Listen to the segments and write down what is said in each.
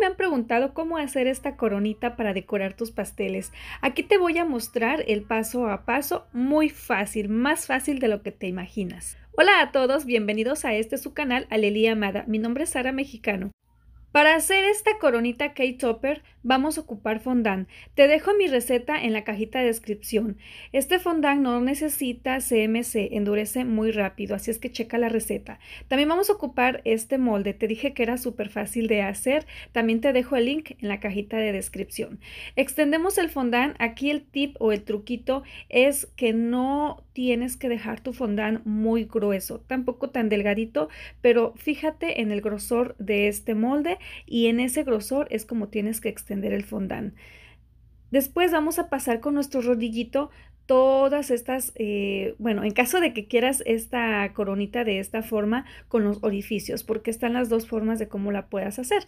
me han preguntado cómo hacer esta coronita para decorar tus pasteles? Aquí te voy a mostrar el paso a paso muy fácil, más fácil de lo que te imaginas. Hola a todos, bienvenidos a este su canal Alelia Amada. Mi nombre es Sara Mexicano. Para hacer esta coronita cake topper vamos a ocupar fondant. Te dejo mi receta en la cajita de descripción. Este fondant no necesita CMC, endurece muy rápido, así es que checa la receta. También vamos a ocupar este molde, te dije que era súper fácil de hacer, también te dejo el link en la cajita de descripción. Extendemos el fondant, aquí el tip o el truquito es que no tienes que dejar tu fondant muy grueso, tampoco tan delgadito, pero fíjate en el grosor de este molde y en ese grosor es como tienes que extender el fondant. Después vamos a pasar con nuestro rodillito todas estas, eh, bueno, en caso de que quieras esta coronita de esta forma con los orificios, porque están las dos formas de cómo la puedas hacer,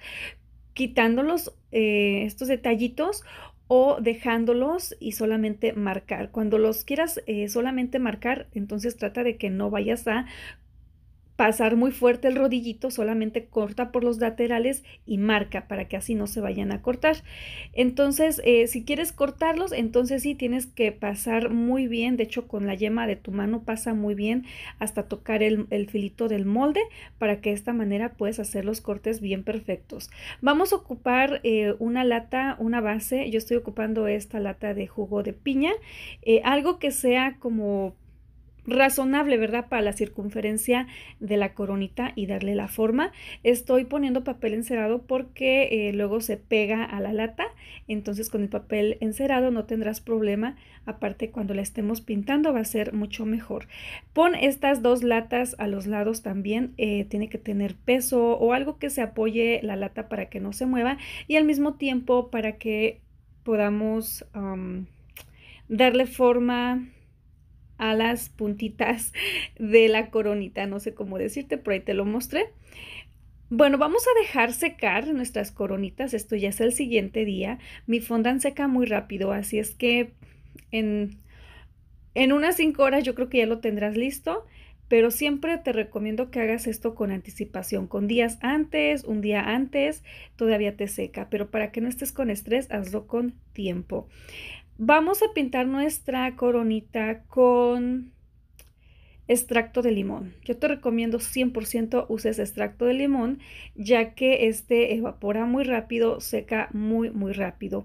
quitándolos eh, estos detallitos o dejándolos y solamente marcar. Cuando los quieras eh, solamente marcar, entonces trata de que no vayas a pasar muy fuerte el rodillito, solamente corta por los laterales y marca para que así no se vayan a cortar. Entonces, eh, si quieres cortarlos, entonces sí tienes que pasar muy bien, de hecho con la yema de tu mano pasa muy bien hasta tocar el, filito del molde para que de esta manera puedes hacer los cortes bien perfectos. Vamos a ocupar eh, una lata, una base, yo estoy ocupando esta lata de jugo de piña, eh, algo que sea como razonable, ¿verdad? Para la circunferencia de la coronita y darle la forma. Estoy poniendo papel encerado porque eh, luego se pega a la lata, entonces con el papel encerado no tendrás problema. Aparte, cuando la estemos pintando va a ser mucho mejor. Pon estas dos latas a los lados también, eh, tiene que tener peso o algo que se apoye la lata para que no se mueva y al mismo tiempo para que podamos darle forma a las puntitas de la coronita, no sé cómo decirte, por ahí te lo mostré. Bueno, vamos a dejar secar nuestras coronitas, esto ya es el siguiente día. Mi fondant seca muy rápido, así es que en, en unas 5 horas yo creo que ya lo tendrás listo pero siempre te recomiendo que hagas esto con anticipación, con días antes, un día antes, todavía te seca, pero para que no estés con estrés, hazlo con tiempo. Vamos a pintar nuestra coronita con extracto de limón. Yo te recomiendo 100% uses extracto de limón, ya que este evapora muy rápido, seca muy, muy rápido.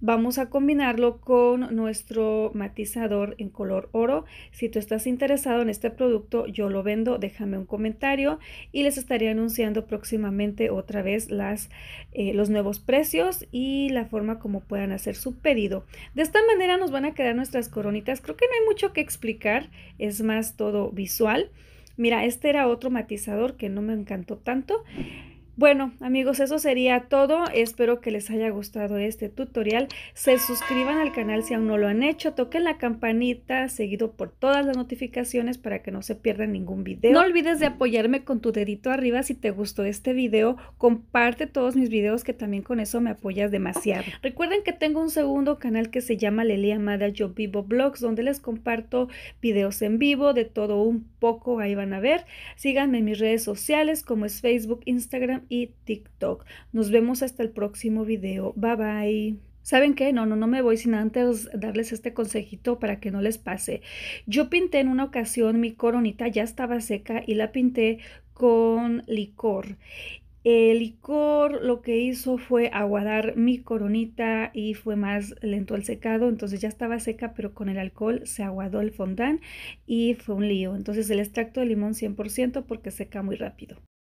Vamos a combinarlo con nuestro matizador en color oro. Si tú estás interesado en este producto, yo lo vendo, déjame un comentario y les estaré anunciando próximamente otra vez las, eh, los nuevos precios y la forma como puedan hacer su pedido. De esta manera nos van a quedar nuestras coronitas. Creo que no hay mucho que explicar, es más todo visual. Mira, este era otro matizador que no me encantó tanto. Bueno, amigos, eso sería todo. Espero que les haya gustado este tutorial. Se suscriban al canal si aún no lo han hecho. Toquen la campanita seguido por todas las notificaciones para que no se pierdan ningún video. No olvides de apoyarme con tu dedito arriba si te gustó este video. Comparte todos mis videos que también con eso me apoyas demasiado. Recuerden que tengo un segundo canal que se llama Lelia Amada Yo Vivo Blogs donde les comparto videos en vivo de todo un poco. Ahí van a ver. Síganme en mis redes sociales como es Facebook, Instagram y TikTok. Nos vemos hasta el próximo video. Bye bye. ¿Saben qué? No, no, no me voy sin antes darles este consejito para que no les pase. Yo pinté en una ocasión mi coronita, ya estaba seca y la pinté con licor. El licor lo que hizo fue aguadar mi coronita y fue más lento el secado, entonces ya estaba seca, pero con el alcohol se aguadó el fondant y fue un lío. Entonces el extracto de limón 100% porque seca muy rápido.